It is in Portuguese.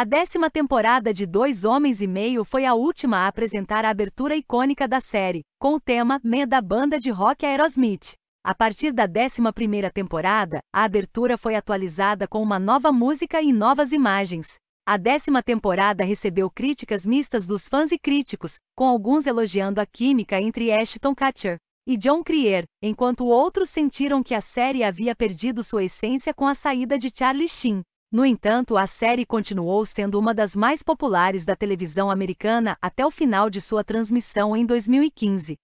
A décima temporada de Dois Homens e Meio foi a última a apresentar a abertura icônica da série, com o tema Me da banda de rock Aerosmith. A partir da décima primeira temporada, a abertura foi atualizada com uma nova música e novas imagens. A décima temporada recebeu críticas mistas dos fãs e críticos, com alguns elogiando a química entre Ashton Kutcher e John Crier, enquanto outros sentiram que a série havia perdido sua essência com a saída de Charlie Sheen. No entanto, a série continuou sendo uma das mais populares da televisão americana até o final de sua transmissão em 2015.